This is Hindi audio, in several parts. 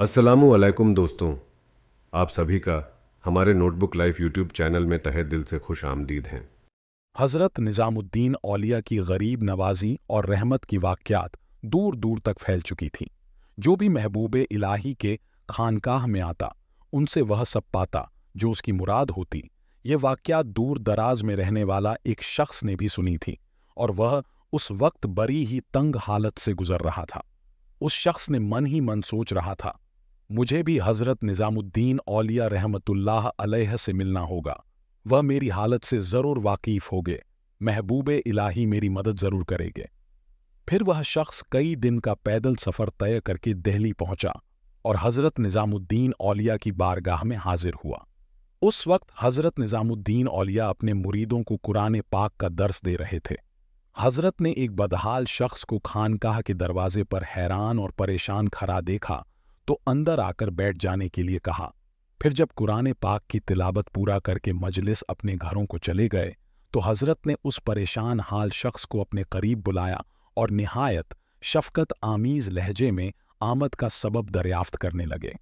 असलम दोस्तों आप सभी का हमारे नोटबुक लाइफ यूट्यूब चैनल में तहे दिल से खुश आमदीद हैं हज़रत निज़ामुद्दीन औलिया की गरीब नवाजी और रहमत की वाक़ात दूर दूर तक फैल चुकी थी जो भी महबूब इलाही के खानकाह में आता उनसे वह सब पाता जो उसकी मुराद होती ये वाक़ात दूर दराज में रहने वाला एक शख्स ने भी सुनी थी और वह उस वक्त बड़ी ही तंग हालत से गुजर रहा था उस शख्स ने मन ही मन सोच रहा था मुझे भी हज़रत निज़ामुद्दीन औलिया रहमतुल्लाह अलैह से मिलना होगा वह मेरी हालत से ज़रूर वाकिफ़ होगे महबूब इलाही मेरी मदद ज़रूर करेंगे फिर वह शख्स कई दिन का पैदल सफ़र तय करके दिल्ली पहुंचा और हज़रत निज़ामुद्दीन औलिया की बारगाह में हाजिर हुआ उस वक्त हज़रत निज़ामुद्दीन औलिया अपने मुरीदों को कुरान पाक का दर्स दे रहे थे हज़रत ने एक बदहाल शख्स को खानकाह के दरवाजे पर हैरान और परेशान खड़ा देखा तो अंदर आकर बैठ जाने के लिए कहा फिर जब कुरान पाक की तिलावत पूरा करके मजलिस अपने घरों को चले गए तो हजरत ने उस परेशान हाल शख्स को अपने करीब बुलाया और निहायत शफकत आमीज लहजे में आमद का सबब दरियाफ्त करने लगे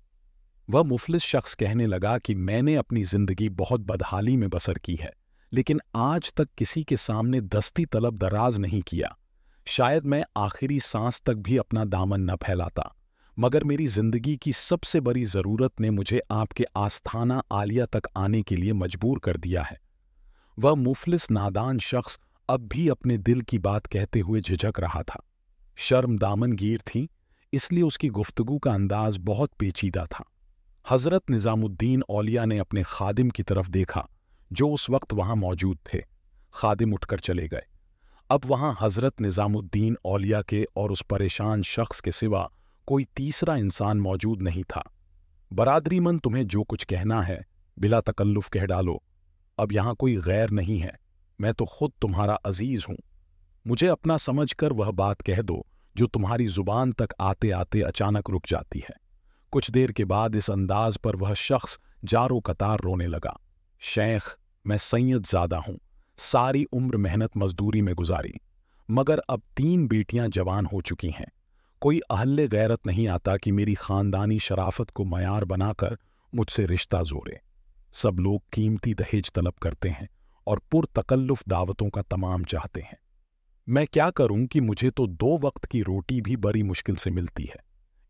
वह मुफलिस शख्स कहने लगा कि मैंने अपनी जिंदगी बहुत बदहाली में बसर की है लेकिन आज तक किसी के सामने दस्ती तलब दराज नहीं किया शायद मैं आखिरी सांस तक भी अपना दामन न फैलाता मगर मेरी जिंदगी की सबसे बड़ी ज़रूरत ने मुझे आपके आस्थाना आलिया तक आने के लिए मजबूर कर दिया है वह मुफलिस नादान शख्स अब भी अपने दिल की बात कहते हुए झिझक रहा था शर्म दामनगीर थी इसलिए उसकी गुफ्तगु का अंदाज बहुत पेचीदा था हजरत निज़ामुद्दीन औलिया ने अपने खादिम की तरफ देखा जो उस वक्त वहां मौजूद थे खादिम उठकर चले गए अब वहां हजरत निज़ामुद्दीन औलिया के और उस परेशान शख्स के सिवा कोई तीसरा इंसान मौजूद नहीं था बरादरी मन तुम्हें जो कुछ कहना है बिला तकल्लुफ कह डालो अब यहां कोई गैर नहीं है मैं तो खुद तुम्हारा अजीज हूं मुझे अपना समझकर वह बात कह दो जो तुम्हारी जुबान तक आते आते अचानक रुक जाती है कुछ देर के बाद इस अंदाज पर वह शख्स जारो कतार रोने लगा शेख मैं सैयद ज्यादा हूं सारी उम्र मेहनत मजदूरी में गुजारी मगर अब तीन बेटियां जवान हो चुकी हैं कोई अहल्ले गैरत नहीं आता कि मेरी खानदानी शराफत को मैार बनाकर मुझसे रिश्ता जोड़े सब लोग कीमती दहेज तलब करते हैं और पुरतकल्लुफ दावतों का तमाम चाहते हैं मैं क्या करूं कि मुझे तो दो वक्त की रोटी भी बड़ी मुश्किल से मिलती है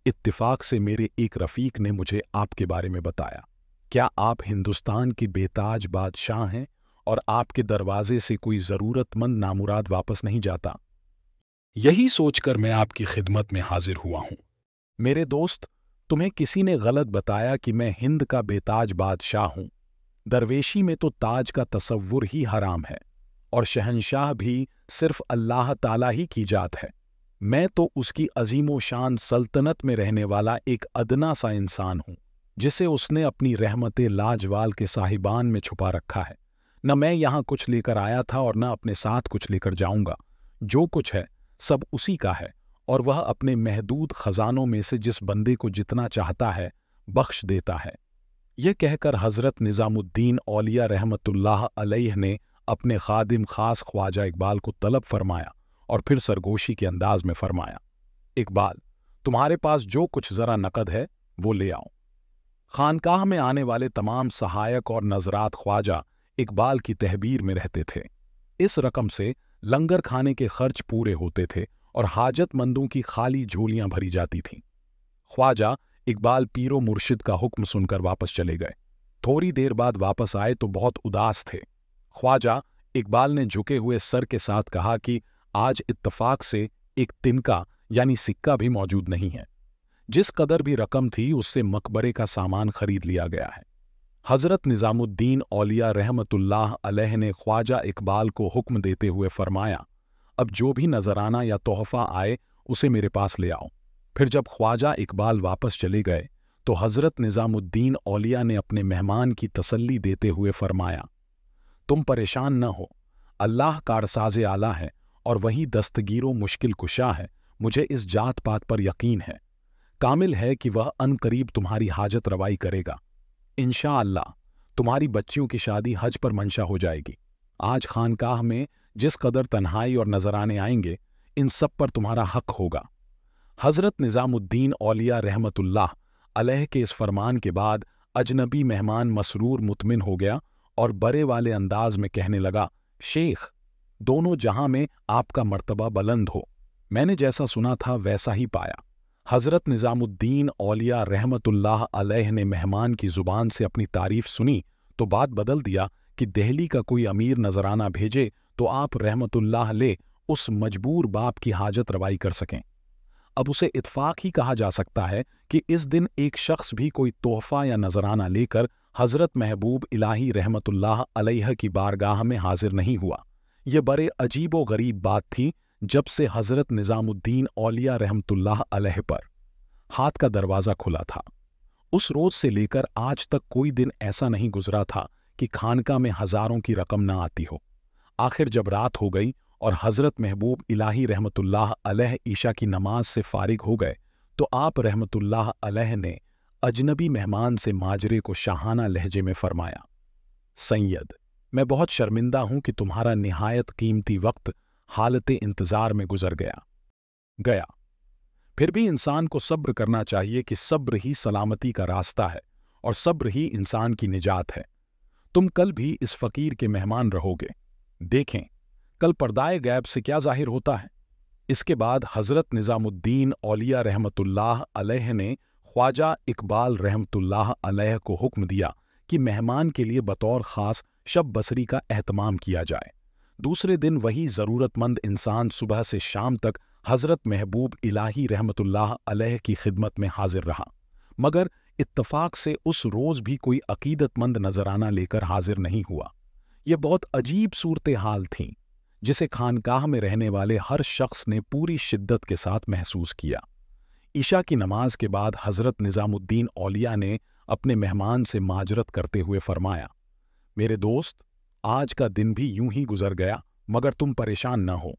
इत्तिफाक से मेरे एक रफीक ने मुझे आपके बारे में बताया क्या आप हिंदुस्तान के बेताज बादशाह हैं और आपके दरवाजे से कोई ज़रूरतमंद नामुराद वापस नहीं जाता यही सोचकर मैं आपकी खिदमत में हाजिर हुआ हूं मेरे दोस्त तुम्हें किसी ने गलत बताया कि मैं हिंद का बेताज बादशाह हूं दरवेशी में तो ताज का तस्वुर ही हराम है और शहनशाह भी सिर्फ अल्लाह ताला ही की जात है मैं तो उसकी अजीमो शान सल्तनत में रहने वाला एक अदना सा इंसान हूं जिसे उसने अपनी रहमत लाजवाल के साहिबान में छुपा रखा है न मैं यहाँ कुछ लेकर आया था और न अपने साथ कुछ लेकर जाऊंगा जो कुछ है सब उसी का है और वह अपने महदूद खजानों में से जिस बंदे को जितना चाहता है बख्श देता है यह कहकर हज़रत निज़ामुद्दीन औलिया रहमतुल्लाह अलैह ने अपने खादिम खास ख्वाजा इकबाल को तलब फरमाया और फिर सरगोशी के अंदाज में फरमाया इकबाल तुम्हारे पास जो कुछ ज़रा नकद है वो ले आओ खानकाह में आने वाले तमाम सहायक और नजरात ख्वाजा इकबाल की तहबीर में रहते थे इस रकम से लंगर खाने के खर्च पूरे होते थे और हाजतमंदों की खाली झोलियां भरी जाती थीं ख्वाजा इकबाल पीरो मुर्शिद का हुक्म सुनकर वापस चले गए थोड़ी देर बाद वापस आए तो बहुत उदास थे ख्वाजा इकबाल ने झुके हुए सर के साथ कहा कि आज इत्तफाक से एक तिनका यानी सिक्का भी मौजूद नहीं है जिस कदर भी रकम थी उससे मकबरे का सामान खरीद लिया गया है हज़रत निज़ामुद्दीन औलिया रहमतुल्लाह अलैह ने ख्वाजा इकबाल को हुक्म देते हुए फरमाया अब जो भी नजराना या तोहफा आए उसे मेरे पास ले आओ फिर जब ख्वाजा इकबाल वापस चले गए तो हज़रत निज़ामुद्दीन औलिया ने अपने मेहमान की तसल्ली देते हुए फरमाया तुम परेशान न हो अल्लाह कारसाज आला है और वही दस्तगीरों मुश्किल कुशा है मुझे इस जात पात पर यकीन है कामिल है कि वह अनकरीब तुम्हारी हाजत रवाई करेगा इनशाला तुम्हारी बच्चियों की शादी हज पर मंशा हो जाएगी आज खानकाह में जिस कदर तन्हाई और नजराने आएंगे इन सब पर तुम्हारा हक होगा हजरत निज़ामुद्दीन औलिया रहमतुल्लाह अलह के इस फरमान के बाद अजनबी मेहमान मसरूर मुतमिन हो गया और बड़े वाले अंदाज में कहने लगा शेख दोनों जहां में आपका मर्तबा बुलंद हो मैंने जैसा सुना था वैसा ही पाया हज़रत निज़ामुद्दीन औलिया रहमतुल्लाह अलैह ने मेहमान की ज़ुबान से अपनी तारीफ सुनी तो बात बदल दिया कि दहली का कोई अमीर नजराना भेजे तो आप रहमतुल्लाह ले उस मजबूर बाप की हाजत रवाई कर सकें अब उसे इतफाक ही कहा जा सकता है कि इस दिन एक शख्स भी कोई तोहफा या नजराना लेकर हज़रत महबूब इलाही रहमतुल्लाह अलह की बारगाह में हाजिर नहीं हुआ ये बड़े अजीब व गरीब बात थी जब से हज़रत निज़ामुद्दीन औलिया रहमतुल्लाह अलह पर हाथ का दरवाज़ा खुला था उस रोज से लेकर आज तक कोई दिन ऐसा नहीं गुजरा था कि खानका में हज़ारों की रकम ना आती हो आखिर जब रात हो गई और हज़रत महबूब इलाही रहमतुल्लाह अलह ईशा की नमाज से फारिग हो गए तो आप रहमतुल्लाह अलह ने अजनबी मेहमान से माजरे को शाहाना लहजे में फरमाया सैयद मैं बहुत शर्मिंदा हूं कि तुम्हारा निहायत कीमती वक्त हालत इंतज़ार में गुजर गया गया फिर भी इंसान को सब्र करना चाहिए कि सब्र ही सलामती का रास्ता है और सब्र ही इंसान की निजात है तुम कल भी इस फकीर के मेहमान रहोगे देखें कल पर्दाए गैब से क्या जाहिर होता है इसके बाद हज़रत निज़ामुद्दीन औलिया रहमतुल्लाह अलह ने ख्वाजा इकबाल रहमतुल्लाह अलह को हुक्म दिया कि मेहमान के लिए बतौर ख़ास शब बसरी का अहतमाम किया जाए दूसरे दिन वही ज़रूरतमंद इंसान सुबह से शाम तक हज़रत महबूब इलाही रहमतुल्लाह अलैह की खिदमत में हाजिर रहा मगर इत्तफाक से उस रोज़ भी कोई अकीदतमंद नजराना लेकर हाजिर नहीं हुआ यह बहुत अजीब सूरत हाल थी जिसे खानकाह में रहने वाले हर शख्स ने पूरी शिद्दत के साथ महसूस किया ईशा की नमाज के बाद हज़रत निज़ामुद्दीन औलिया ने अपने मेहमान से माजरत करते हुए फरमाया मेरे दोस्त आज का दिन भी यूं ही गुजर गया मगर तुम परेशान न हो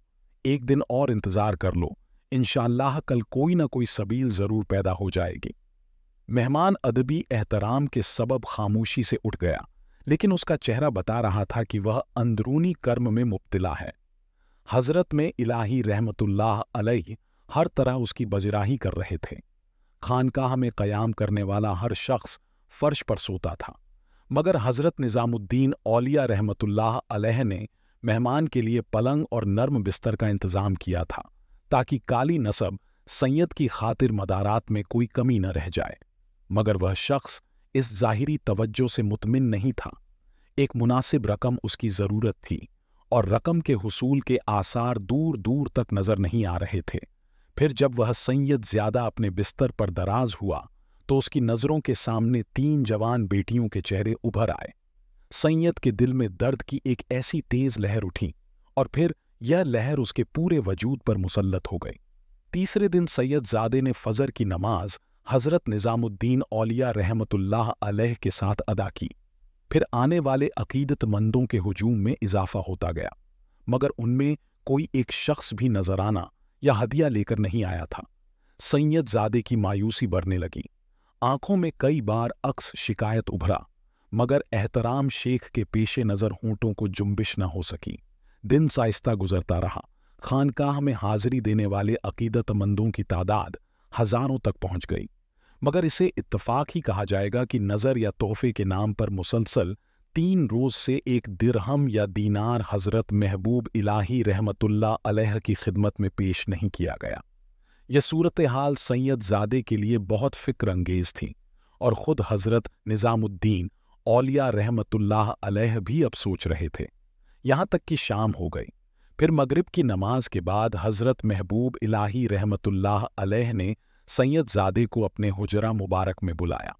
एक दिन और इंतजार कर लो इनशाला कल कोई ना कोई सबील जरूर पैदा हो जाएगी मेहमान अदबी एहतराम के सबब खामोशी से उठ गया लेकिन उसका चेहरा बता रहा था कि वह अंदरूनी कर्म में मुब्तला है हजरत में इलाही रहमतुल्लाह अलैह हर तरह उसकी बजराही कर रहे थे खानकाह में कयाम करने वाला हर शख्स फर्श पर सोता था मगर हज़रत निज़ामुद्दीन औलिया रहमतुल्लाह अलैह ने मेहमान के लिए पलंग और नर्म बिस्तर का इंतज़ाम किया था ताकि काली नसब सैयद की खातिर मदारात में कोई कमी न रह जाए मगर वह शख्स इस ज़ाहिरी तवज्जो से मुतमिन नहीं था एक मुनासिब रकम उसकी ज़रूरत थी और रकम के हसूल के आसार दूर दूर तक नज़र नहीं आ रहे थे फिर जब वह सैयद ज़्यादा अपने बिस्तर पर दराज हुआ तो उसकी नजरों के सामने तीन जवान बेटियों के चेहरे उभर आए संयत के दिल में दर्द की एक ऐसी तेज लहर उठी और फिर यह लहर उसके पूरे वजूद पर मुसलत हो गई तीसरे दिन सैयद जादे ने फजर की नमाज हजरत निज़ामुद्दीन औलिया रहमतुल्लाह अलह के साथ अदा की फिर आने वाले अकीदतमंदों के हजूम में इजाफा होता गया मगर उनमें कोई एक शख्स भी नजराना या हदिया लेकर नहीं आया था सैयद जादे की मायूसी बढ़ने लगी आंखों में कई बार अक्स शिकायत उभरा मगर एहतराम शेख के पेशे नज़र होंठों को जुम्बिश न हो सकी दिन साइस्ता गुजरता रहा खानकाह में हाजिरी देने वाले अकीदतमंदों की तादाद हज़ारों तक पहुंच गई मगर इसे इत्तफाक ही कहा जाएगा कि नज़र या तोहफे के नाम पर मुसलसल तीन रोज़ से एक दिरहम या दीनार हज़रत महबूब इलाही रहमतुल्ला अलह की खिदमत में पेश नहीं किया गया यह सूरत हाल सैयद ज़ादे के लिए बहुत फ़िक्र अंगेज थी और ख़ुद हज़रत निज़ामुद्दीन औलिया रहमतुल्लाह अलैह भी अब सोच रहे थे यहाँ तक कि शाम हो गई फिर मगरिब की नमाज के बाद हज़रत महबूब इलाही रहमतुल्लाह अलैह ने सैयदजादे को अपने हुजरा मुबारक में बुलाया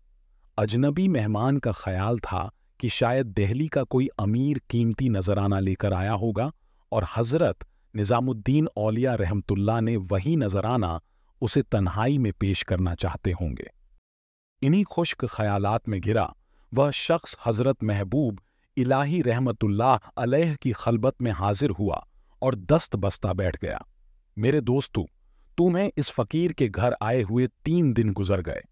अजनबी मेहमान का ख्याल था कि शायद दहली का कोई अमीर कीमती नजराना लेकर आया होगा और हजरत निज़ामुद्दीन औलिया रहमतुल्ला ने वही नजराना उसे तन्हाई में पेश करना चाहते होंगे इन्हीं खुश्क ख्यालात में घिरा वह शख्स हजरत महबूब इलाही रहमतुल्ला अलह की खलबत में हाजिर हुआ और दस्त बस्ता बैठ गया मेरे दोस्तों तुम्हें इस फकीर के घर आए हुए तीन दिन गुजर गए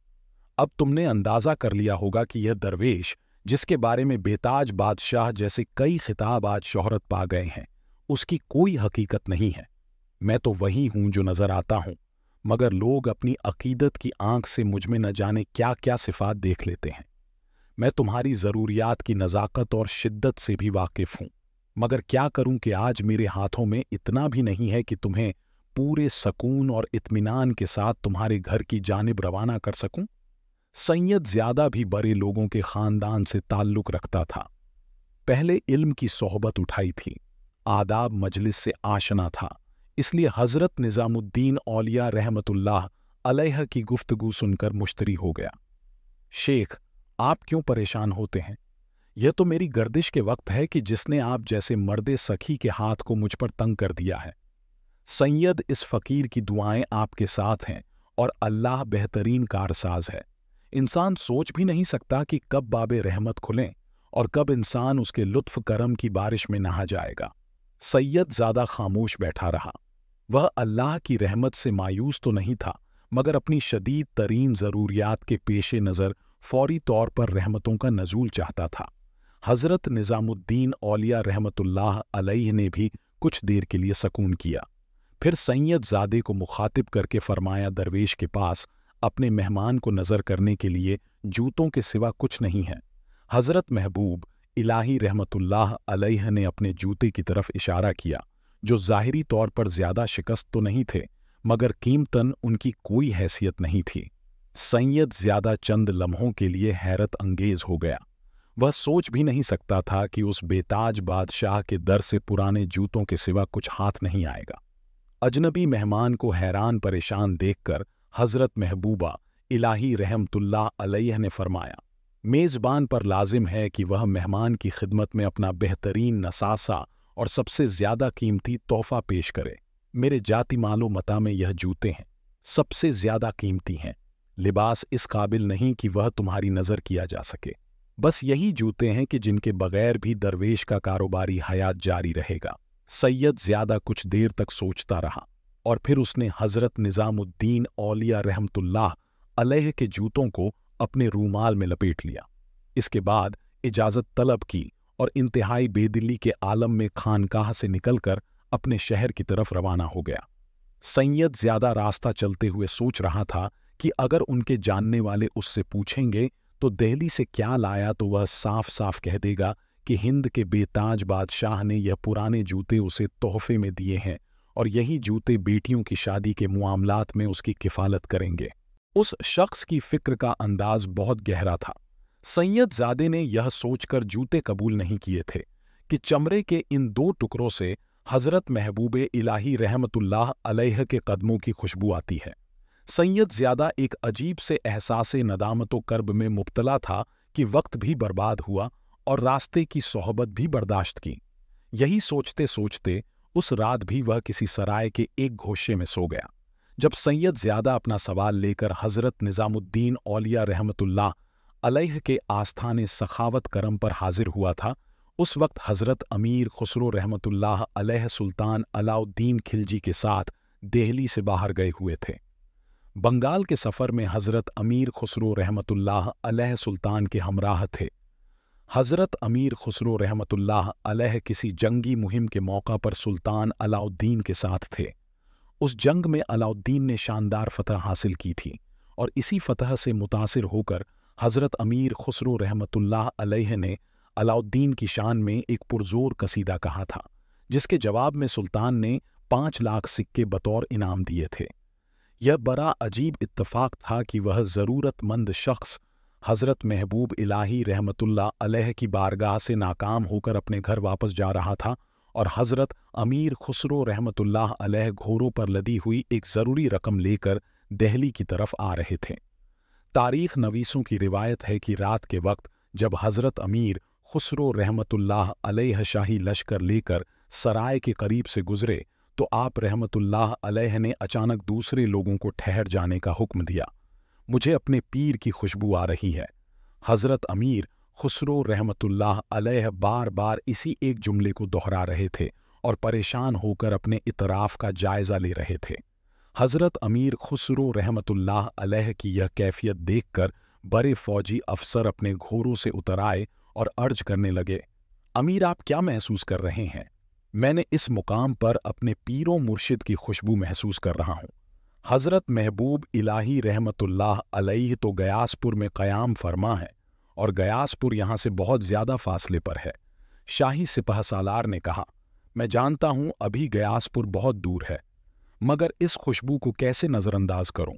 अब तुमने अंदाजा कर लिया होगा कि यह दरवेश जिसके बारे में बेताज बादशाह जैसे कई खिताब आज शोहरत पा गए हैं उसकी कोई हकीकत नहीं है मैं तो वही हूं जो नजर आता हूं मगर लोग अपनी अकीदत की आंख से मुझ में न जाने क्या क्या सिफात देख लेते हैं मैं तुम्हारी ज़रूरियात की नज़ाकत और शिद्दत से भी वाकिफ़ हूँ मगर क्या करूँ कि आज मेरे हाथों में इतना भी नहीं है कि तुम्हें पूरे सकून और इत्मीनान के साथ तुम्हारे घर की जानब रवाना कर सकूं? सैयद ज़्यादा भी बड़े लोगों के ख़ानदान से ताल्लुक़ रखता था पहले इल्म की सोहबत उठाई थी आदाब मजलिस से आशना था इसलिए हज़रत निज़ामुद्दीन औलिया रहमतुल्लाह अलैह की गुफ्तगु सुनकर मुश्तरी हो गया शेख आप क्यों परेशान होते हैं यह तो मेरी गर्दिश के वक्त है कि जिसने आप जैसे मर्द सखी के हाथ को मुझ पर तंग कर दिया है सैयद इस फ़कीर की दुआएं आपके साथ हैं और अल्लाह बेहतरीन कारसाज है इंसान सोच भी नहीं सकता कि कब बाबे रहमत खुलें और कब इंसान उसके लुत्फ करम की बारिश में नहा जाएगा सैयद ज्यादा खामोश बैठा रहा वह अल्लाह की रहमत से मायूस तो नहीं था मगर अपनी शदीद तरीन ज़रूरियात के पेश नज़र फौरी तौर पर रहमतों का नजूल चाहता था हज़रत निज़ामुद्दीन औलिया रहमतुल्लाह अलैह ने भी कुछ देर के लिए सकून किया फिर सैयद ज़ादे को मुखातिब करके फरमाया दरवेश के पास अपने मेहमान को नज़र करने के लिए जूतों के सिवा कुछ नहीं है हज़रत महबूब इलाही रहमतुल्लाह अलैह ने अपने जूते की तरफ इशारा किया जो जाहिरी तौर पर ज्यादा शिकस्त तो नहीं थे मगर कीमतन उनकी कोई हैसियत नहीं थी सैयद ज्यादा चंद लम्हों के लिए हैरत अंगेज हो गया वह सोच भी नहीं सकता था कि उस बेताज बादशाह के दर से पुराने जूतों के सिवा कुछ हाथ नहीं आएगा अजनबी मेहमान को हैरान परेशान देखकर हजरत महबूबा इलाही रहमतुल्ला अलैह ने फरमाया मेज़बान पर लाजिम है कि वह मेहमान की खिदमत में अपना बेहतरीन नसासा और सबसे ज़्यादा कीमती तोहफा पेश करे मेरे जाति मालो मता में यह जूते हैं सबसे ज़्यादा कीमती हैं लिबास इस काबिल नहीं कि वह तुम्हारी नज़र किया जा सके बस यही जूते हैं कि जिनके बगैर भी दरवेश का कारोबारी हयात जारी रहेगा सैयद ज़्यादा कुछ देर तक सोचता रहा और फिर उसने हज़रत निज़ामुद्दीन औलिया रहमतुल्लाह अलह के जूतों को अपने रूमाल में लपेट लिया इसके बाद इजाजत तलब की और इंतहाई बेदिली के आलम में खानकाह से निकलकर अपने शहर की तरफ रवाना हो गया सैयद ज्यादा रास्ता चलते हुए सोच रहा था कि अगर उनके जानने वाले उससे पूछेंगे तो दहली से क्या लाया तो वह साफ साफ कह देगा कि हिंद के बेताज बादशाह ने यह पुराने जूते उसे तोहफे में दिए हैं और यही जूते बेटियों की शादी के मामलात में उसकी किफालत करेंगे उस शख्स की फिक्र का अंदाज बहुत गहरा था सैयद जादे ने यह सोचकर जूते कबूल नहीं किए थे कि चमरे के इन दो टुकड़ों से हज़रत महबूब इलाही रहमतुल्लाह अलह के कदमों की खुशबू आती है सैयद ज़्यादा एक अजीब से एहसास नदामत कर्ब में मुबतला था कि वक्त भी बर्बाद हुआ और रास्ते की सोहबत भी बर्दाश्त की यही सोचते सोचते उस रात भी वह किसी सराय के एक घोषे में सो गया जब सैयद ज़्यादा अपना सवाल लेकर हज़रत निज़ामुद्दीन औलिया रहमतुल्लाह अलैह के आस्थान सखावत करम पर हाजिर हुआ था उस वक्त हज़रत अमीर खुसरो रहमतुल्लाह अलैह सुल्तान अलाउद्दीन खिलजी के साथ देहली से बाहर गए हुए थे बंगाल के सफ़र में हज़रत अमीर खुसरो रहमतुल्लाह अलैह सुल्तान के हमराह थे हज़रत अमीर खुसरो रहमतुल्लाह अलैह किसी जंगी मुहिम के मौका पर सुल्तान अलाउद्दीन के साथ थे उस जंग में अलाउद्दीन ने शानदार फतह हासिल की थी और इसी फतह से मुतासर होकर हज़रत अमीर खुसरो रहमतुल्लाह अलैह ने अलाउद्दीन की शान में एक पुरजोर कसीदा कहा था जिसके जवाब में सुल्तान ने पाँच लाख सिक्के बतौर इनाम दिए थे यह बड़ा अजीब इत्तफाक था कि वह ज़रूरतमंद शख्स हज़रत महबूब इलाही रहमतुल्ला अलह की बारगाह से नाकाम होकर अपने घर वापस जा रहा था और हज़रत अमीर खुसरो रहमतुल्लाह अलह घोरों पर लदी हुई एक ज़रूरी रकम लेकर दहली की तरफ आ रहे थे तारीख नवीसों की रिवायत है कि रात के वक्त जब हज़रत अमीर खुसरो रहमतुल्लाह अलह शाही लश्कर लेकर सराय के करीब से गुजरे तो आप रहमतुल्लाह अलह ने अचानक दूसरे लोगों को ठहर जाने का हुक्म दिया मुझे अपने पीर की खुशबू आ रही है हज़रत अमीर खुसरो रहमतुल्लाह अलैह बार बार इसी एक जुमले को दोहरा रहे थे और परेशान होकर अपने इतराफ़ का जायज़ा ले रहे थे हज़रत अमीर खुसरो रहमतुल्लाह अलैह की यह कैफियत देखकर बड़े फौजी अफसर अपने घोरों से उतर आए और अर्ज करने लगे अमीर आप क्या महसूस कर रहे हैं मैंने इस मुकाम पर अपने पीरों मुर्शिद की खुशबू महसूस कर रहा हूँ हज़रत महबूब इलाही रहमतुल्लाह अलैह तो गयासपुर में क़याम फरमा है और गयासपुर यहां से बहुत ज्यादा फासले पर है शाही सिपह सालार ने कहा मैं जानता हूं अभी गयासपुर बहुत दूर है मगर इस खुशबू को कैसे नज़रअंदाज करूं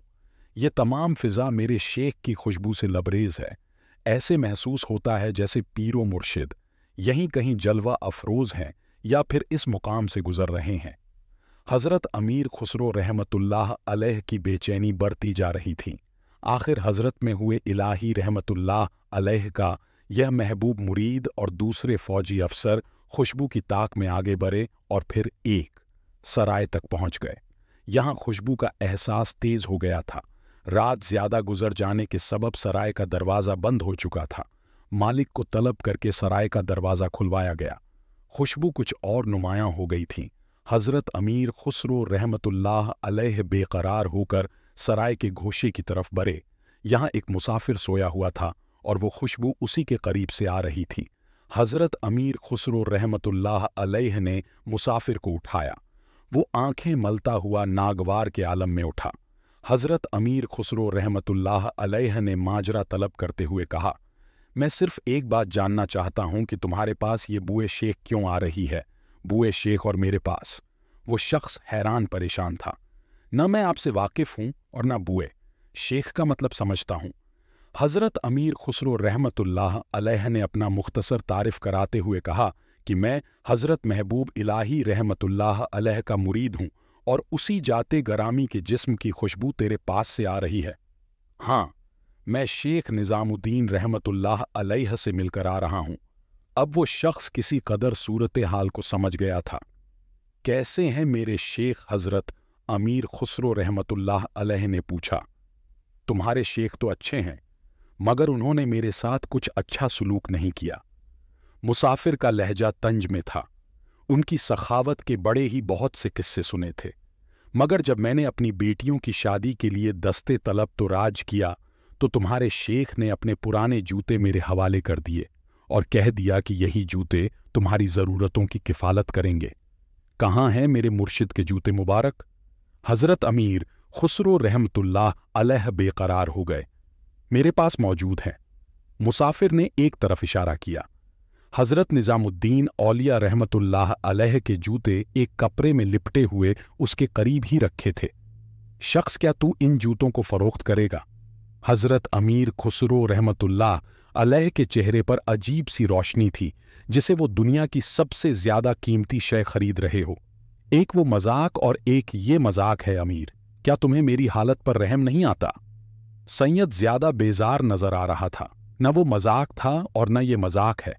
यह तमाम फिजा मेरे शेख की खुशबू से लबरेज है ऐसे महसूस होता है जैसे पीरो मुर्शिद यहीं कहीं जलवा अफरोज हैं या फिर इस मुकाम से गुजर रहे हैं हज़रत अमीर खुसरो रहमतुल्लाह अलह की बेचैनी बढ़ती जा रही थी आखिर हजरत में हुए इलाही रहमतुल्लाह अलैह का यह महबूब मुरीद और दूसरे फौजी अफसर खुशबू की ताक में आगे बढ़े और फिर एक सराय तक पहुंच गए यहां खुशबू का एहसास तेज हो गया था रात ज्यादा गुजर जाने के सबब सराय का दरवाज़ा बंद हो चुका था मालिक को तलब करके सराय का दरवाज़ा खुलवाया गया खुशबू कुछ और नुमाया हो गई थी हजरत अमीर खुसरो रहमतुल्लाह अलह बेकरार होकर सराय के घोषे की तरफ बरे यहां एक मुसाफिर सोया हुआ था और वो खुशबू उसी के करीब से आ रही थी हजरत अमीर खुसरो रहमतुल्लाह अलैह ने मुसाफिर को उठाया वो आंखें मलता हुआ नागवार के आलम में उठा हजरत अमीर खुसरो रहमतुल्लाह अलैह ने माजरा तलब करते हुए कहा मैं सिर्फ एक बात जानना चाहता हूं कि तुम्हारे पास ये बुए शेख क्यों आ रही है बुए शेख और मेरे पास वो शख्स हैरान परेशान था न मैं आपसे वाकिफ हूं और ना बुए शेख का मतलब समझता हूँ हज़रत अमीर खुसरो रहमतुल्लाह अलैह ने अपना मुख्तसर तारीफ कराते हुए कहा कि मैं हज़रत महबूब इलाही रहमतुल्लाह अलैह का मुरीद हूँ और उसी जाते गरामी के जिस्म की खुशबू तेरे पास से आ रही है हाँ मैं शेख निज़ामुद्दीन रहमतुल्लाह अलैह से मिलकर आ रहा हूँ अब वो शख्स किसी कदर सूरत हाल को समझ गया था कैसे हैं मेरे शेख हज़रत अमीर खुसरो रहमतुल्लाह अलह ने पूछा तुम्हारे शेख तो अच्छे हैं मगर उन्होंने मेरे साथ कुछ अच्छा सलूक नहीं किया मुसाफिर का लहजा तंज में था उनकी सखावत के बड़े ही बहुत से किस्से सुने थे मगर जब मैंने अपनी बेटियों की शादी के लिए दस्ते तलब तो राज किया तो तुम्हारे शेख ने अपने पुराने जूते मेरे हवाले कर दिए और कह दिया कि यही जूते तुम्हारी ज़रूरतों की किफ़ालत करेंगे कहाँ हैं मेरे मुर्शिद के जूते मुबारक हज़रत अमीर खुसरो रहमतुल्लाह अलह बेकरार हो गए मेरे पास मौजूद हैं मुसाफिर ने एक तरफ इशारा किया हज़रत निज़ामुद्दीन औलिया रहमतुल्लाह अलह के जूते एक कपड़े में लिपटे हुए उसके करीब ही रखे थे शख्स क्या तू इन जूतों को फ़रोख्त करेगा हज़रत अमीर खुसरो रहमतुल्लाह अलह के चेहरे पर अजीब सी रोशनी थी जिसे वो दुनिया की सबसे ज़्यादा कीमती शय खरीद रहे हो एक वो मजाक और एक ये मजाक है अमीर क्या तुम्हें मेरी हालत पर रहम नहीं आता सैयद ज्यादा बेजार नजर आ रहा था न वो मजाक था और न ये मजाक है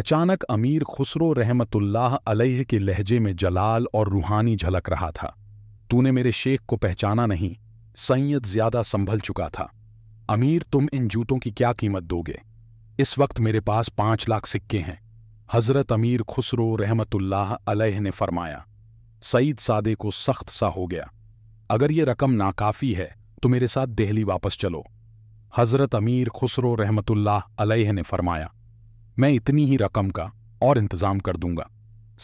अचानक अमीर खुसरो रहमतुल्लाह अलैह के लहजे में जलाल और रूहानी झलक रहा था तूने मेरे शेख को पहचाना नहीं सैयद ज्यादा संभल चुका था अमीर तुम इन जूतों की क्या कीमत दोगे इस वक्त मेरे पास पांच लाख सिक्के हैं हजरत अमीर खुसरो रहमतुल्लाह अलैह ने फरमाया सईद सादे को सख्त सा हो गया अगर ये रकम नाकाफी है तो मेरे साथ दहली वापस चलो हजरत अमीर खुसरो रहमतुल्लाह अलैह ने फरमाया मैं इतनी ही रकम का और इंतजाम कर दूंगा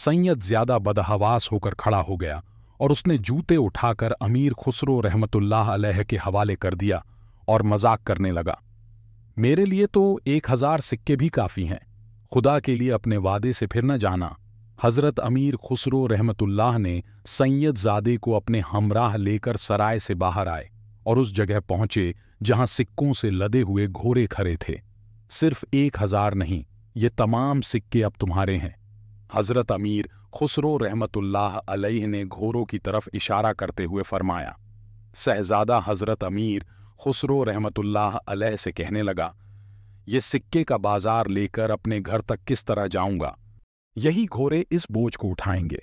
सैयद ज्यादा बदहवास होकर खड़ा हो गया और उसने जूते उठाकर अमीर खुसरो रहमतुल्लाह अलैह के हवाले कर दिया और मजाक करने लगा मेरे लिए तो एक हजार सिक्के भी काफ़ी हैं खुदा के लिए अपने वादे से फिर न जाना हज़रत अमीर खुसरो रहमतुल्लाह ने सैयद ज़ादे को अपने हमराह लेकर सराय से बाहर आए और उस जगह पहुंचे जहां सिक्कों से लदे हुए घोड़े खड़े थे सिर्फ एक हजार नहीं ये तमाम सिक्के अब तुम्हारे हैं हज़रत अमीर खुसरो रहमतुल्लाह अलैह ने घोरों की तरफ इशारा करते हुए फरमाया शहजादा हज़रत अमीर खुसरो रहमतुल्लाह अलैह से कहने लगा ये सिक्के का बाजार लेकर अपने घर तक किस तरह जाऊंगा यही घोरे इस बोझ को उठाएंगे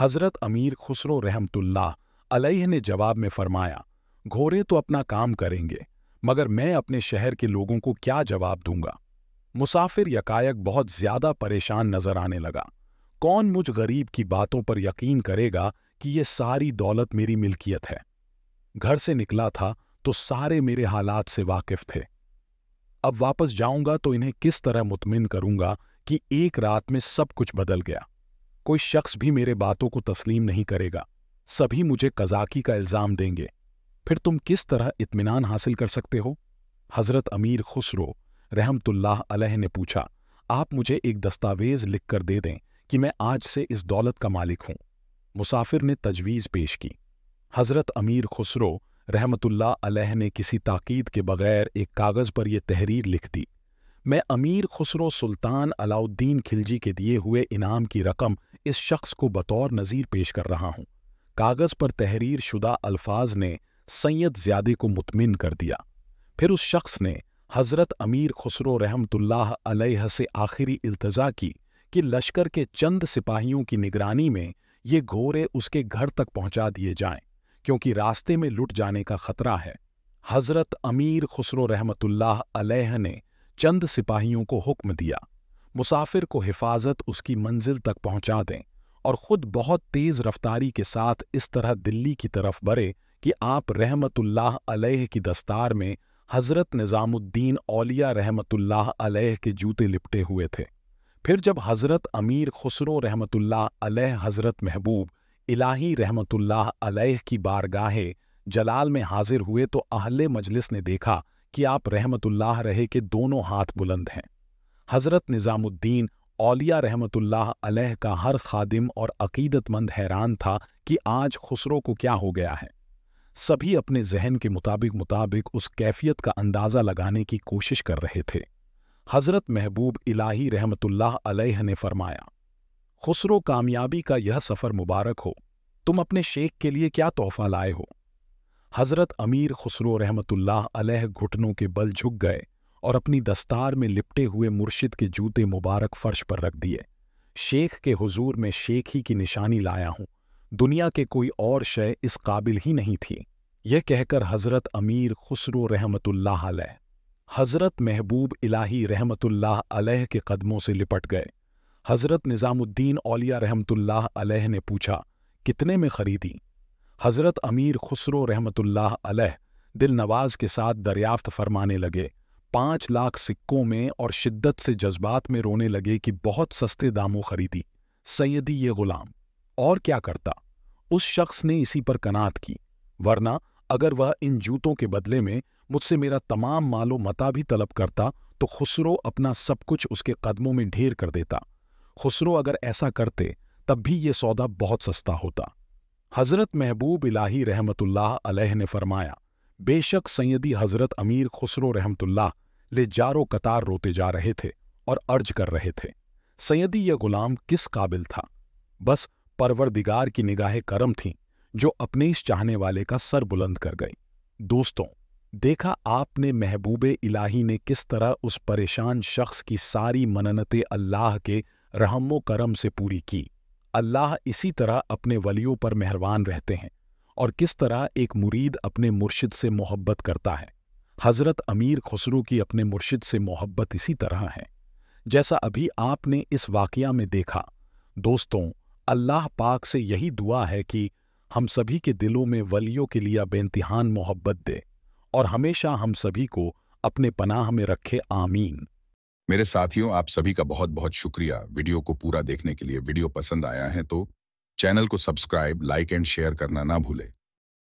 हज़रत अमीर खुसरो रहमतुल्लाह अलैह ने जवाब में फरमाया घोरे तो अपना काम करेंगे मगर मैं अपने शहर के लोगों को क्या जवाब दूंगा मुसाफिर यकायक बहुत ज्यादा परेशान नजर आने लगा कौन मुझ गरीब की बातों पर यकीन करेगा कि ये सारी दौलत मेरी मिल्कियत है घर से निकला था तो सारे मेरे हालात से वाकिफ थे अब वापस जाऊंगा तो इन्हें किस तरह मुतमिन करूंगा कि एक रात में सब कुछ बदल गया कोई शख्स भी मेरे बातों को तस्लीम नहीं करेगा सभी मुझे कजाकी का इल्ज़ाम देंगे फिर तुम किस तरह इत्मीनान हासिल कर सकते हो हज़रत अमीर खुसरो रहमतुल्लाह अलह ने पूछा आप मुझे एक दस्तावेज लिखकर दे दें कि मैं आज से इस दौलत का मालिक हूं मुसाफिर ने तजवीज़ पेश की हज़रत अमीर खुसरो रहमतुल्लाह अलह ने किसी ताकीद के बगैर एक कागज़ पर यह तहरीर लिख दी मैं अमीर खुसरो सुल्तान अलाउद्दीन खिलजी के दिए हुए इनाम की रकम इस शख्स को बतौर नज़ीर पेश कर रहा हूँ कागज़ पर तहरीर शुदा अल्फाज ने सैयद ज़्यादे को मुतमिन कर दिया फिर उस शख्स ने हज़रत अमीर खुसरो रहमतुल्लाह अलैह से आखिरी इल्तजा की कि लश्कर के चंद सिपाहियों की निगरानी में ये घोरे उसके घर तक पहुंचा दिए जाएं क्योंकि रास्ते में लुट जाने का खतरा है हज़रत अमीर खुसरो रहमतुल्लाह अलैह ने चंद सिपाहियों को हुक्म दिया मुसाफिर को हिफाजत उसकी मंजिल तक पहुंचा दें और खुद बहुत तेज रफ्तारी के साथ इस तरह दिल्ली की तरफ बढ़े कि आप रहमतुल्लाह अलैह की दस्तार में हजरत निज़ामुद्दीन औलिया रहमतुल्लाह अलैह के जूते लिपटे हुए थे फिर जब हजरत अमीर खुसरो रहमतुल्लाह अलैह हजरत महबूब इलाही रहमतुल्लाह अलैह की बारगाहे जलाल में हाजिर हुए तो अहले मजलिस ने देखा कि आप रहमतुल्लाह रहे के दोनों हाथ बुलंद हैं हज़रत निज़ामुद्दीन औलिया रहमतुल्लाह अलह का हर खादिम और अकीदतमंद हैरान था कि आज खुसरो को क्या हो गया है सभी अपने जहन के मुताबिक मुताबिक उस कैफियत का अंदाज़ा लगाने की कोशिश कर रहे थे हज़रत महबूब इलाही रहमतुल्लाह अलह ने फरमाया खुसरो कामयाबी का यह सफ़र मुबारक हो तुम अपने शेख के लिए क्या तोहफा लाए हो हज़रत अमीर खुसरो रहमतुल्लाह अलह घुटनों के बल झुक गए और अपनी दस्तार में लिपटे हुए मुर्शिद के जूते मुबारक फर्श पर रख दिए शेख के हुजूर में शेख ही की निशानी लाया हूं दुनिया के कोई और शय इस काबिल ही नहीं थी यह कहकर हज़रत अमीर खुसरो रहमतुल्लाह अलह हज़रत महबूब इलाही रहमतुल्लाह अलह के कदमों से लिपट गए हज़रत निज़ामुद्दीन औलिया रहमतुल्लाह अलह ने पूछा कितने में खरीदी हज़रत अमीर खुसरो रहमतुल्लाह अलह दिल नवाज के साथ दरियाफ्त फरमाने लगे पाँच लाख सिक्कों में और शिद्दत से जज्बात में रोने लगे कि बहुत सस्ते दामों खरीदी सैदी ये गुलाम और क्या करता उस शख्स ने इसी पर कनात की वरना अगर वह इन जूतों के बदले में मुझसे मेरा तमाम मालो मता भी तलब करता तो खुसरो अपना सब कुछ उसके कदमों में ढेर कर देता खुसरो अगर ऐसा करते तब भी ये सौदा बहुत सस्ता होता हज़रत महबूब इलाही रहमतुल्लाह अलैह ने फरमाया बेशक सैयदी हज़रत अमीर खुसरो रहमतुल्लाह ले जारो कतार रोते जा रहे थे और अर्ज कर रहे थे सैयदी यह गुलाम किस काबिल था बस परवरदिगार की निगाहें करम थीं जो अपने इस चाहने वाले का सर बुलंद कर गई दोस्तों देखा आपने महबूब इलाही ने किस तरह उस परेशान शख्स की सारी मननतें अल्लाह के रहमो करम से पूरी की अल्लाह इसी तरह अपने वलियों पर मेहरबान रहते हैं और किस तरह एक मुरीद अपने मुर्शिद से मोहब्बत करता है हज़रत अमीर खुसरू की अपने मुर्शिद से मोहब्बत इसी तरह है जैसा अभी आपने इस वाक़या में देखा दोस्तों अल्लाह पाक से यही दुआ है कि हम सभी के दिलों में वलियों के लिए बेनतहान मोहब्बत दे और हमेशा हम सभी को अपने पनाह में रखे आमीन मेरे साथियों आप सभी का बहुत बहुत शुक्रिया वीडियो को पूरा देखने के लिए वीडियो पसंद आया है तो चैनल को सब्सक्राइब लाइक एंड शेयर करना ना भूले